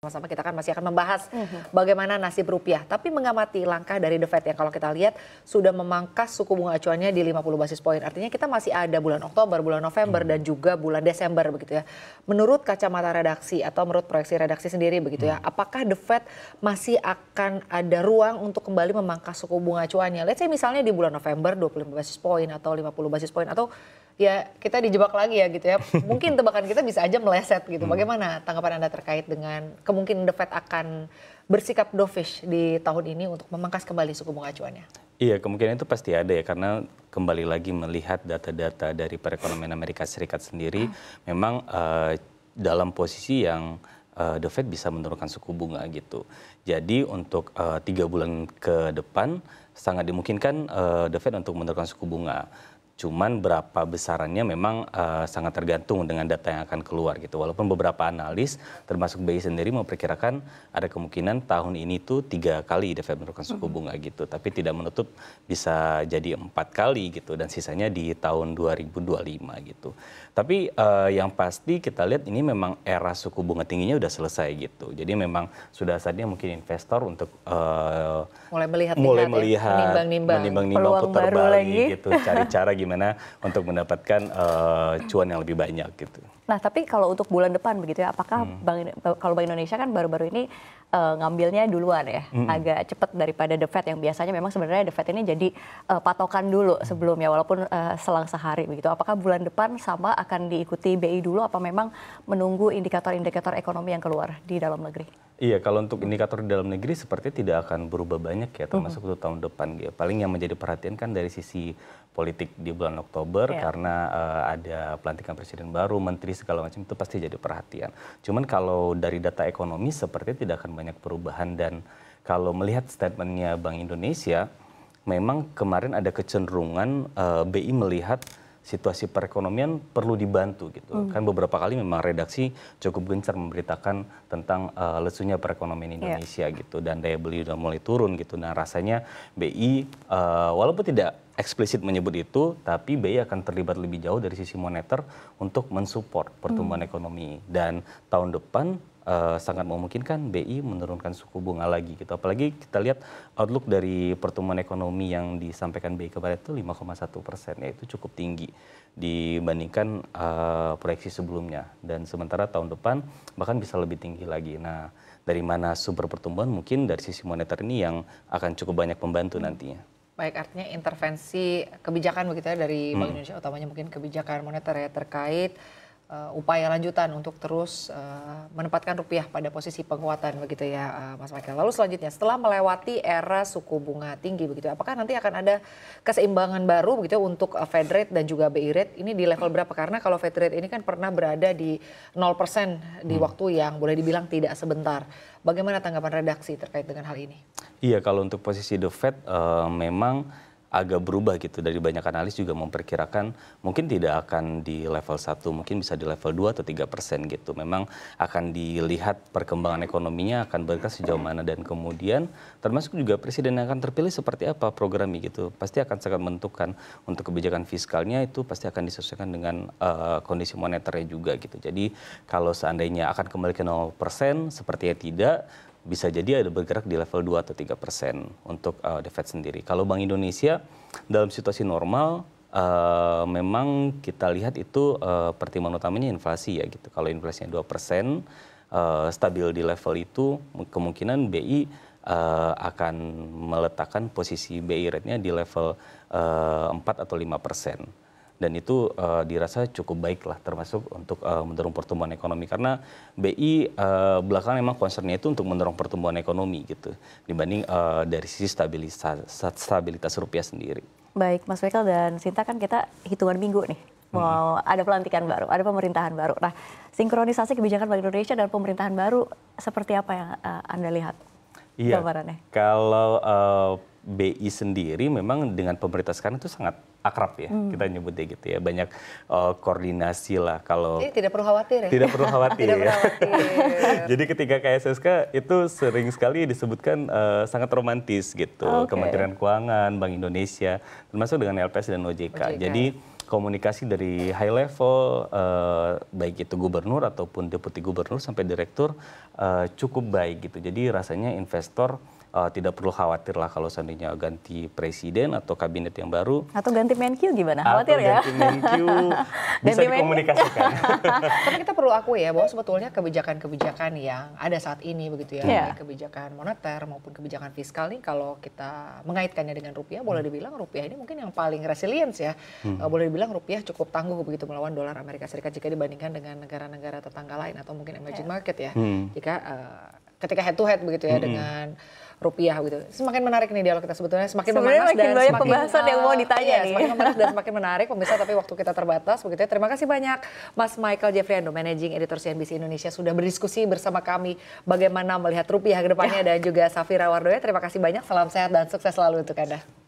Sama-sama kita kan masih akan membahas mm-hmm. bagaimana nasib rupiah. Tapi mengamati langkah dari The Fed yang kalau kita lihat sudah memangkas suku bunga acuannya di 50 basis poin. Artinya kita masih ada bulan Oktober, bulan November, mm dan juga bulan Desember begitu ya. Menurut kacamata redaksi atau menurut proyeksi redaksi sendiri begitu mm ya, mhm. apakah The Fed masih akan ada ruang untuk kembali memangkas suku bunga acuannya? Let's say misalnya di bulan November 25 basis poin atau 50 basis poin atau ya kita dijebak lagi ya gitu ya. Mungkin tebakan kita bisa aja meleset gitu. Hmm. Bagaimana tanggapan Anda terkait dengan kemungkinan The Fed akan bersikap dovish di tahun ini untuk memangkas kembali suku bunga acuannya? Iya, kemungkinan itu pasti ada ya karena kembali lagi melihat data-data dari perekonomian Amerika Serikat sendiri hmm. memang uh, dalam posisi yang uh, The Fed bisa menurunkan suku bunga gitu. Jadi untuk eh, tiga bulan ke depan sangat dimungkinkan uh, The Fed untuk menurunkan suku bunga. Cuman berapa besarannya memang uh, sangat tergantung dengan data yang akan keluar gitu. Walaupun beberapa analis termasuk BI sendiri memperkirakan ada kemungkinan tahun ini tuh tiga kali The Fed menurunkan suku bunga gitu. Tapi tidak menutup bisa jadi empat kali gitu dan sisanya di tahun 2025 gitu. Tapi uh, yang pasti kita lihat ini memang era suku bunga tingginya udah selesai gitu. Jadi memang sudah saatnya mungkin investor untuk uh, mulai melihat mulai ya, melihat menimbang-nimbang ya? peluang baru lagi. gitu cari cara gimana untuk mendapatkan uh, cuan yang lebih banyak gitu Nah, tapi kalau untuk bulan depan begitu ya, apakah hmm. Bank, eh, kalau Bank Indonesia kan baru-baru ini uh, ngambilnya duluan ya, hmm. agak cepat daripada The Fed yang biasanya memang sebenarnya The Fed ini jadi uh, patokan dulu hmm. sebelumnya walaupun uh, selang sehari begitu. Apakah bulan depan sama akan diikuti BI dulu apa memang menunggu indikator-indikator ekonomi yang keluar di dalam negeri? Iya, kalau untuk indikator di dalam negeri seperti tidak akan berubah banyak ya termasuk hmm. untuk tahun depan ya. Paling yang menjadi perhatian kan dari sisi politik di bulan Oktober yeah. karena uh, ada pelantikan presiden baru, menteri segala macam itu pasti jadi perhatian. Cuman kalau dari data ekonomi seperti tidak akan banyak perubahan dan kalau melihat statementnya Bank Indonesia, memang kemarin ada kecenderungan uh, eh, BI melihat situasi perekonomian perlu dibantu gitu. Hmm. Kan beberapa kali memang redaksi cukup gencar memberitakan tentang uh, lesunya perekonomian iya. Indonesia yeah. gitu dan daya beli sudah mulai turun gitu. Nah, rasanya BI uh, eh, walaupun tidak eksplisit menyebut itu, tapi BI akan terlibat lebih jauh dari sisi moneter untuk mensupport pertumbuhan hmm. ekonomi dan tahun depan Eh, sangat memungkinkan BI menurunkan suku bunga lagi gitu. Apalagi kita lihat outlook dari pertumbuhan ekonomi yang disampaikan BI kemarin itu 5,1 persen, yaitu cukup tinggi dibandingkan uh, proyeksi sebelumnya. Dan sementara tahun depan bahkan bisa lebih tinggi lagi. Nah, dari mana sumber pertumbuhan mungkin dari sisi moneter ini yang akan cukup banyak membantu hmm. nantinya. Baik, artinya intervensi kebijakan begitu ya dari Bank hmm. Indonesia, utamanya mungkin kebijakan moneter ya terkait uh, upaya lanjutan untuk terus uh, menempatkan rupiah pada posisi penguatan begitu ya uh, Mas Michael. Lalu selanjutnya setelah melewati era suku bunga tinggi begitu apakah nanti akan ada keseimbangan baru begitu untuk uh, Fed rate dan juga BI rate ini di level berapa? Karena kalau Fed rate ini kan pernah berada di 0% di hmm. waktu yang boleh dibilang tidak sebentar. Bagaimana tanggapan redaksi terkait dengan hal ini? Iya, kalau untuk posisi The Fed uh, memang agak berubah gitu dari banyak analis juga memperkirakan mungkin tidak akan di level 1 mungkin bisa di level 2 atau 3 persen gitu memang akan dilihat perkembangan ekonominya akan berkas sejauh mana dan kemudian termasuk juga presiden yang akan terpilih seperti apa programnya gitu pasti akan sangat menentukan untuk kebijakan fiskalnya itu pasti akan disesuaikan dengan uh, kondisi moneternya juga gitu jadi kalau seandainya akan kembali ke 0 persen sepertinya tidak bisa jadi ada bergerak di level 2 atau 3 persen untuk uh, The Fed sendiri. Kalau Bank Indonesia dalam situasi normal uh, memang kita lihat itu uh, pertimbangan utamanya inflasi ya gitu. Kalau inflasinya 2 persen uh, stabil di level itu kemungkinan BI uh, akan meletakkan posisi BI rate-nya di level uh, 4 atau 5 persen dan itu uh, dirasa cukup baik lah termasuk untuk uh, mendorong pertumbuhan ekonomi karena BI uh, eh, belakangan memang concernnya itu untuk mendorong pertumbuhan ekonomi gitu dibanding uh, dari sisi stabilitas stabilitas rupiah sendiri. Baik, Mas Michael dan Sinta kan kita hitungan minggu nih mau hmm. ada pelantikan baru, ada pemerintahan baru. Nah, sinkronisasi kebijakan Bank Indonesia dan pemerintahan baru seperti apa yang uh, Anda lihat? Iya. Gambarannya? Kalau uh, BI sendiri memang dengan pemerintah sekarang itu sangat akrab ya hmm. kita nyebutnya gitu ya banyak uh, koordinasi lah kalau Jadi tidak perlu khawatir ya tidak perlu khawatir tidak perlu ya. khawatir. jadi ketika KSSK itu sering sekali disebutkan uh, sangat romantis gitu okay. Kementerian Keuangan Bank Indonesia termasuk dengan LPS dan OJK, OJK. jadi komunikasi dari high level uh, baik itu gubernur ataupun deputi gubernur sampai direktur uh, cukup baik gitu jadi rasanya investor uh, tidak perlu khawatir lah kalau seandainya ganti presiden atau kabinet yang baru. Atau ganti menq gimana? Khawatir atau ya? ganti menq bisa ganti dikomunikasikan. Tapi kita perlu akui ya bahwa sebetulnya kebijakan-kebijakan yang ada saat ini begitu ya, yeah. kebijakan moneter maupun kebijakan fiskal nih kalau kita mengaitkannya dengan rupiah, boleh hmm. dibilang rupiah ini mungkin yang paling resilient ya. Hmm. Eh, boleh dibilang rupiah cukup tangguh begitu melawan dolar Amerika Serikat jika dibandingkan dengan negara-negara tetangga lain atau mungkin emerging yeah. market ya. Hmm. Jika uh, ketika head to head begitu ya mm -hmm. dengan rupiah gitu. Semakin menarik nih dialog kita sebetulnya, semakin Sebenarnya memanas makin dan banyak semakin pembahasan uh, yang mau ditanya iya, nih. Semakin memanas dan semakin menarik pemirsa tapi waktu kita terbatas begitu ya. Terima kasih banyak Mas Michael Jeffriando, Managing Editor CNBC Indonesia sudah berdiskusi bersama kami bagaimana melihat rupiah ke depannya ya. dan juga Safira Wardoya. Terima kasih banyak. Salam sehat dan sukses selalu untuk Anda.